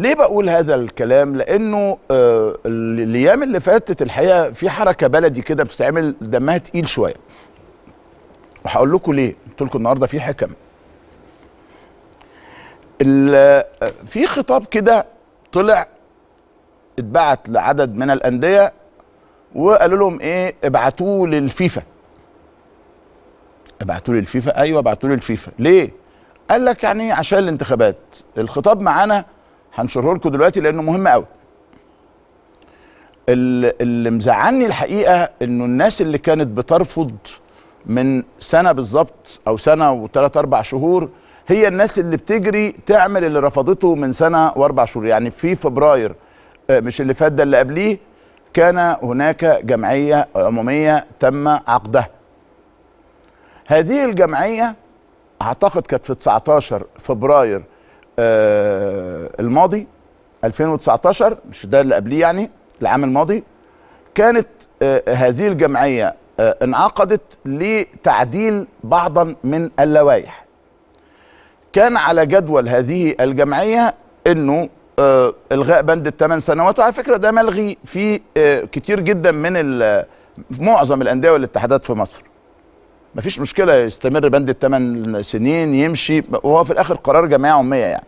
ليه بقول هذا الكلام لانه آه، الايام اللي فاتت الحقيقه في حركه بلدي كده بتتعمل دمها تقيل شويه وهقول لكم ليه قلت لكم النهارده في حكم آه، في خطاب كده طلع اتبعت لعدد من الانديه وقالوا لهم ايه ابعتوه للفيفا ابعتوه للفيفا ايوه ابعتوه للفيفا ليه قال لك يعني عشان الانتخابات الخطاب معانا هنشره لكم دلوقتي لانه مهم قوي اللي مزعلني الحقيقه انه الناس اللي كانت بترفض من سنه بالظبط او سنه وثلاث اربع شهور هي الناس اللي بتجري تعمل اللي رفضته من سنه واربع شهور يعني في فبراير آه، مش اللي فات ده اللي قبليه كان هناك جمعيه عموميه تم عقدها هذه الجمعيه اعتقد كانت في 19 فبراير آه، الماضي 2019 مش ده اللي قبليه يعني العام الماضي كانت آه، هذه الجمعيه آه، انعقدت لتعديل بعضا من اللوائح كان على جدول هذه الجمعيه انه الغاء بند الثمان سنوات على فكره ده ملغي في كتير جدا من معظم الانديه والاتحادات في مصر مفيش مشكله يستمر بند الثمان سنين يمشي وهو في الاخر قرار جمعيه عموميه يعني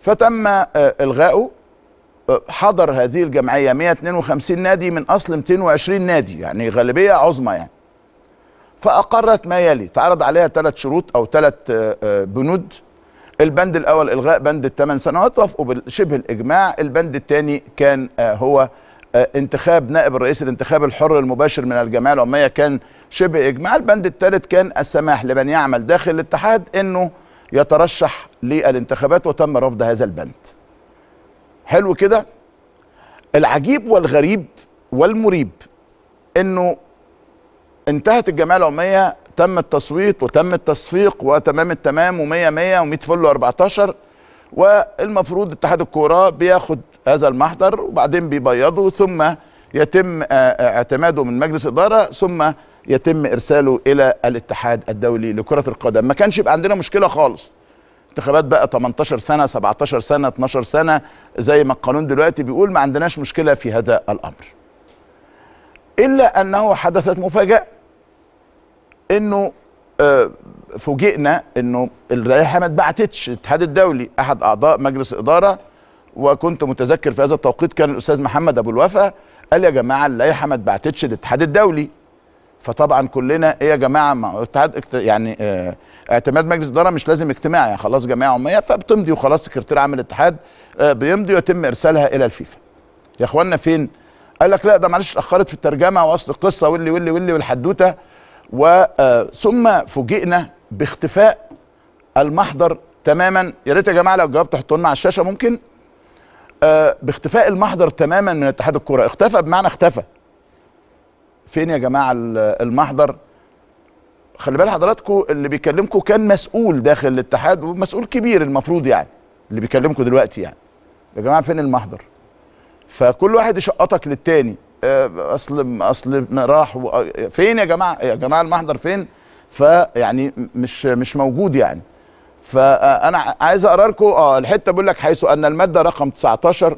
فتم آه، الغائه آه، حضر هذه الجمعيه 152 نادي من اصل 220 نادي يعني غالبيه عظمى يعني فاقرت ما يلي تعرض عليها ثلاث شروط او ثلاث آه، بنود البند الاول الغاء بند الثمان سنوات وافقوا بشبه الاجماع البند الثاني كان هو انتخاب نائب الرئيس الانتخاب الحر المباشر من الجمعيه العموميه كان شبه اجماع البند الثالث كان السماح لمن يعمل داخل الاتحاد انه يترشح للانتخابات وتم رفض هذا البند حلو كده العجيب والغريب والمريب انه انتهت الجمعيه العموميه تم التصويت وتم التصفيق وتمام التمام و100 100 و100 فل 14 والمفروض اتحاد الكوره بياخد هذا المحضر وبعدين بيبيضه ثم يتم آه، آه، اعتماده من مجلس اداره ثم يتم ارساله الى الاتحاد الدولي لكره القدم ما كانش يبقى عندنا مشكله خالص انتخابات بقى 18 سنه 17 سنه 12 سنه زي ما القانون دلوقتي بيقول ما عندناش مشكله في هذا الامر الا انه حدثت مفاجاه انه آه، فوجئنا انه اللائحه ما اتبعتتش الاتحاد الدولي احد اعضاء مجلس الاداره وكنت متذكر في هذا التوقيت كان الاستاذ محمد ابو الوفا قال يا جماعه اللائحه ما اتبعتتش الاتحاد الدولي فطبعا كلنا ايه يا جماعه ما اتحاد يعني اه اعتماد مجلس اداره مش لازم اجتماع يعني خلاص جماعه عموميه فبتمضي وخلاص سكرتير عام الاتحاد اه بيمضي ويتم ارسالها الى الفيفا. يا اخوانا فين؟ قال لك لا ده معلش اتاخرت في الترجمه واصل القصه واللي واللي واللي والحدوته و آه، ثم فوجئنا باختفاء المحضر تماما يا ريت يا جماعه لو الجواب تحطوا لنا على الشاشه ممكن آه، باختفاء المحضر تماما من اتحاد الكره اختفى بمعنى اختفى فين يا جماعه المحضر خلي بال حضراتكم اللي بيكلمكم كان مسؤول داخل الاتحاد ومسؤول كبير المفروض يعني اللي بيكلمكم دلوقتي يعني يا جماعه فين المحضر فكل واحد يشقطك للتاني آه، اصل اصل راح و... آه، فين يا جماعه يا جماعه المحضر فين فيعني مش مش موجود يعني فانا آه، عايز اقرا لكم اه الحته بيقول لك حيث ان الماده رقم 19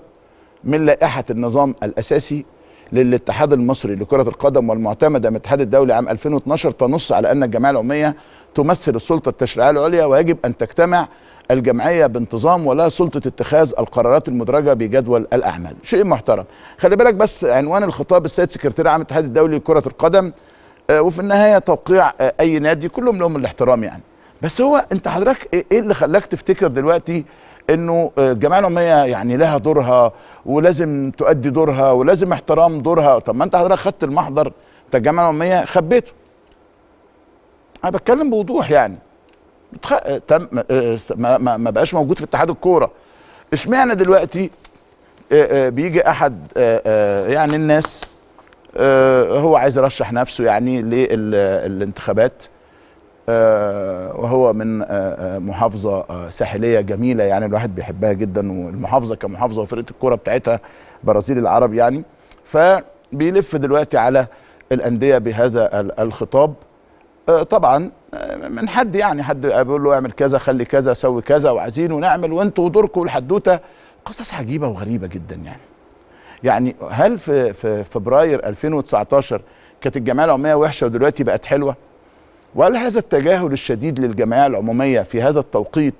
من لائحه النظام الاساسي للاتحاد المصري لكرة القدم والمعتمدة من الاتحاد الدولي عام 2012 تنص على أن الجمعية العمومية تمثل السلطة التشريعية العليا ويجب أن تجتمع الجمعية بانتظام ولا سلطة اتخاذ القرارات المدرجة بجدول الأعمال شيء محترم خلي بالك بس عنوان الخطاب السيد سكرتير عام الاتحاد الدولي لكرة القدم آه، وفي النهاية توقيع آه، أي نادي كلهم لهم الاحترام يعني بس هو أنت حضرتك إيه, إيه اللي خلاك تفتكر دلوقتي انه آه، الجمعيه العموميه يعني لها دورها ولازم تؤدي دورها ولازم احترام دورها طب ما انت حضرتك خدت المحضر بتاع الجمعيه العموميه خبيته انا بتكلم بوضوح يعني بتخ... آه، تم... آه، ما... ما... ما بقاش موجود في اتحاد الكوره اشمعنى دلوقتي بيجي احد يعني الناس هو عايز يرشح نفسه يعني للانتخابات آه، وهو من آه، آه، محافظة ساحلية جميلة يعني الواحد بيحبها جدا والمحافظة كمحافظة وفرقة الكرة بتاعتها برازيل العرب يعني فبيلف دلوقتي على الأندية بهذا الخطاب طبعا من حد يعني حد بيقول له اعمل كذا خلي كذا سوي كذا وعايزين ونعمل وانتوا ودوركوا الحدوته قصص عجيبه وغريبه جدا يعني يعني هل في في فبراير 2019 كانت الجمعيه العموميه وحشه ودلوقتي بقت حلوه وهل هذا التجاهل الشديد للجمعيه العموميه في هذا التوقيت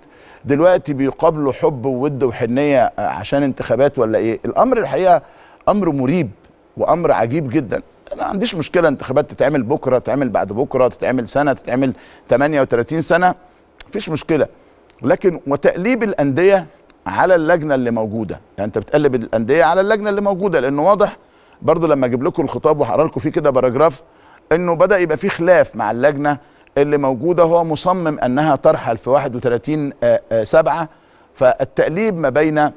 دلوقتي بيقابله حب وود وحنيه عشان انتخابات ولا ايه؟ الامر الحقيقه امر مريب وامر عجيب جدا انا ما عنديش مشكله انتخابات تتعمل بكره تتعمل بعد بكره تتعمل سنه تتعمل 38 سنه مفيش مشكله لكن وتقليب الانديه على اللجنه اللي موجوده يعني انت بتقلب الانديه على اللجنه اللي موجوده لانه واضح برضو لما اجيب لكم الخطاب واحرر لكم فيه كده باراجراف انه بدا يبقى في خلاف مع اللجنه اللي موجوده هو مصمم انها ترحل في 31 7 آه، آه، فالتقليب ما بين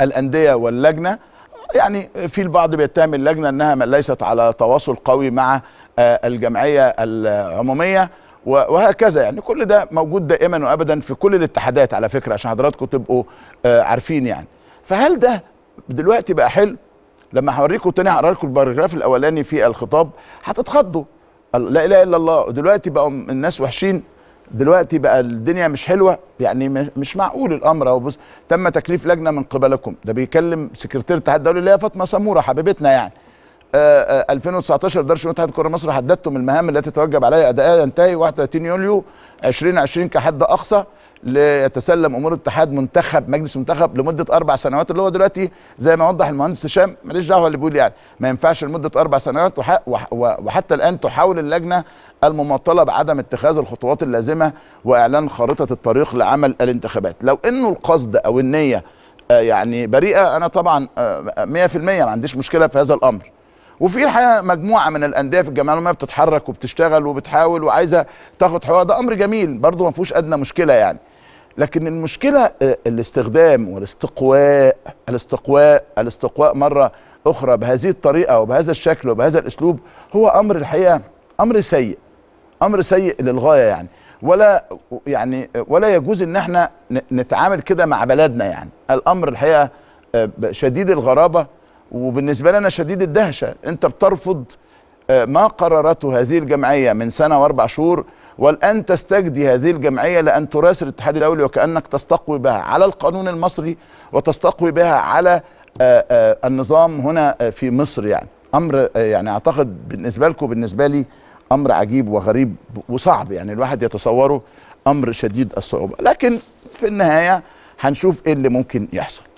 الانديه واللجنه يعني في البعض بيتهم اللجنه انها ليست على تواصل قوي مع آه، الجمعيه العموميه وهكذا يعني كل ده موجود دائما وابدا في كل الاتحادات على فكره عشان حضراتكم تبقوا عارفين يعني فهل ده دلوقتي بقى حلو لما هوريكم تاني هقرا لكم الباراجراف الاولاني في الخطاب هتتخضوا لا اله الا الله دلوقتي بقوا الناس وحشين دلوقتي بقى الدنيا مش حلوه يعني مش معقول الامر او بص تم تكليف لجنه من قبلكم ده بيكلم سكرتير الاتحاد الدولي اللي هي فاطمه سموره حبيبتنا يعني آآ آآ 2019 دار شؤون اتحاد الكره مصر حددتم المهام التي تتوجب عليها ادائها ينتهي 31 يوليو 2020 كحد اقصى ليتسلم امور اتحاد منتخب مجلس منتخب لمده اربع سنوات اللي هو دلوقتي زي ما وضح المهندس هشام ماليش دعوه اللي بيقول يعني ما ينفعش لمده اربع سنوات وح وحتى الان تحاول اللجنه المماطله بعدم اتخاذ الخطوات اللازمه واعلان خارطه الطريق لعمل الانتخابات لو انه القصد او النيه آه، يعني بريئه انا طبعا 100% آه، ما عنديش مشكله في هذا الامر وفي الحقيقه مجموعه من الانديه في الجمعيه العموميه بتتحرك وبتشتغل وبتحاول وعايزه تاخد حقوقها ده امر جميل برضه ما فيهوش ادنى مشكله يعني لكن المشكله آه، الاستخدام والاستقواء الاستقواء الاستقواء مره اخرى بهذه الطريقه وبهذا الشكل وبهذا الاسلوب هو امر الحقيقه امر سيء امر سيء للغايه يعني ولا يعني ولا يجوز ان احنا نتعامل كده مع بلدنا يعني الامر الحقيقه آه، شديد الغرابه وبالنسبه لنا شديد الدهشه انت بترفض آه، ما قررته هذه الجمعية من سنة وأربع شهور والآن تستجدي هذه الجمعية لأن تراسل الاتحاد الأولي وكأنك تستقوي بها على القانون المصري وتستقوي بها على آه، آه، النظام هنا في مصر يعني أمر يعني أعتقد بالنسبة لكم بالنسبة لي أمر عجيب وغريب وصعب يعني الواحد يتصوره أمر شديد الصعوبة لكن في النهاية هنشوف إيه اللي ممكن يحصل